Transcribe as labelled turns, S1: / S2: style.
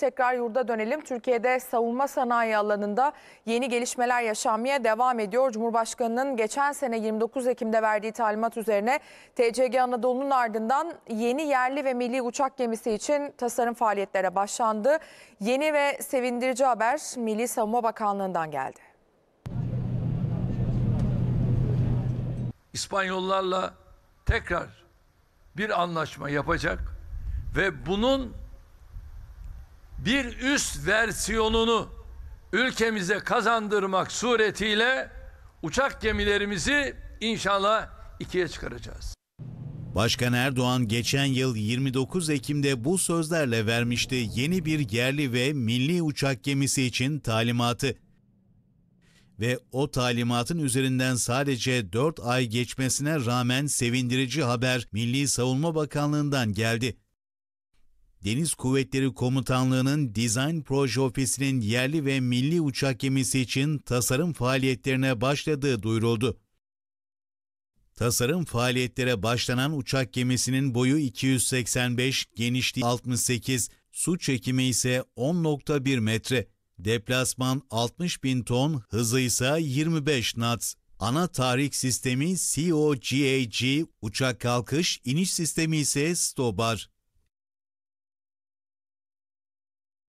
S1: Tekrar yurda dönelim. Türkiye'de savunma sanayi alanında yeni gelişmeler yaşanmaya devam ediyor. Cumhurbaşkanının geçen sene 29 Ekim'de verdiği talimat üzerine TCG Anadolu'nun ardından yeni yerli ve milli uçak gemisi için tasarım faaliyetlere başlandı. Yeni ve sevindirici haber Milli Savunma Bakanlığı'ndan geldi.
S2: İspanyollarla tekrar bir anlaşma yapacak ve bunun bir üst versiyonunu ülkemize kazandırmak suretiyle uçak gemilerimizi inşallah ikiye çıkaracağız.
S3: Başkan Erdoğan geçen yıl 29 Ekim'de bu sözlerle vermişti yeni bir yerli ve milli uçak gemisi için talimatı. Ve o talimatın üzerinden sadece 4 ay geçmesine rağmen sevindirici haber Milli Savunma Bakanlığı'ndan geldi. Deniz Kuvvetleri Komutanlığı'nın Design Proje Ofisi'nin yerli ve milli uçak gemisi için tasarım faaliyetlerine başladığı duyuruldu. Tasarım faaliyetlere başlanan uçak gemisinin boyu 285, genişliği 68, su çekimi ise 10.1 metre. Deplasman 60 bin ton, hızı ise 25 knots. Ana tahrik sistemi COGAG, uçak kalkış, iniş sistemi ise STOBAR.